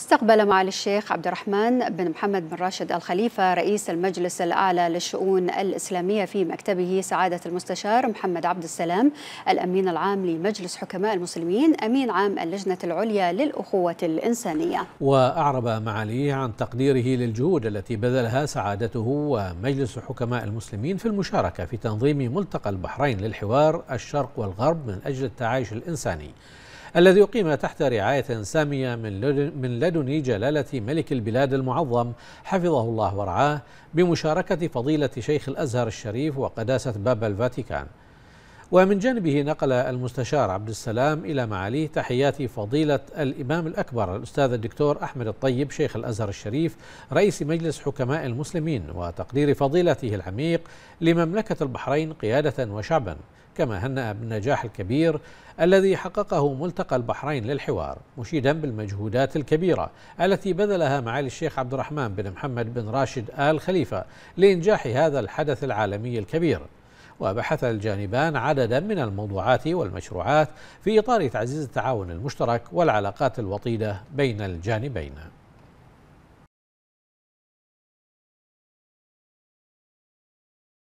استقبل معالي الشيخ عبد الرحمن بن محمد بن راشد الخليفة رئيس المجلس الأعلى للشؤون الإسلامية في مكتبه سعادة المستشار محمد عبد السلام الأمين العام لمجلس حكماء المسلمين أمين عام اللجنة العليا للأخوة الإنسانية وأعرب معاليه عن تقديره للجهود التي بذلها سعادته ومجلس حكماء المسلمين في المشاركة في تنظيم ملتقى البحرين للحوار الشرق والغرب من أجل التعايش الإنساني الذي أقيم تحت رعاية سامية من لدن جلالة ملك البلاد المعظم حفظه الله ورعاه بمشاركة فضيلة شيخ الأزهر الشريف وقداسة باب الفاتيكان ومن جانبه نقل المستشار عبد السلام إلى معاليه تحيات فضيلة الإمام الأكبر الأستاذ الدكتور أحمد الطيب شيخ الأزهر الشريف رئيس مجلس حكماء المسلمين وتقدير فضيلته العميق لمملكة البحرين قيادة وشعبا كما هنأ بالنجاح الكبير الذي حققه ملتقى البحرين للحوار مشيدا بالمجهودات الكبيرة التي بذلها معالي الشيخ عبد الرحمن بن محمد بن راشد آل خليفة لإنجاح هذا الحدث العالمي الكبير وبحث الجانبان عددا من الموضوعات والمشروعات في إطار تعزيز التعاون المشترك والعلاقات الوطيدة بين الجانبين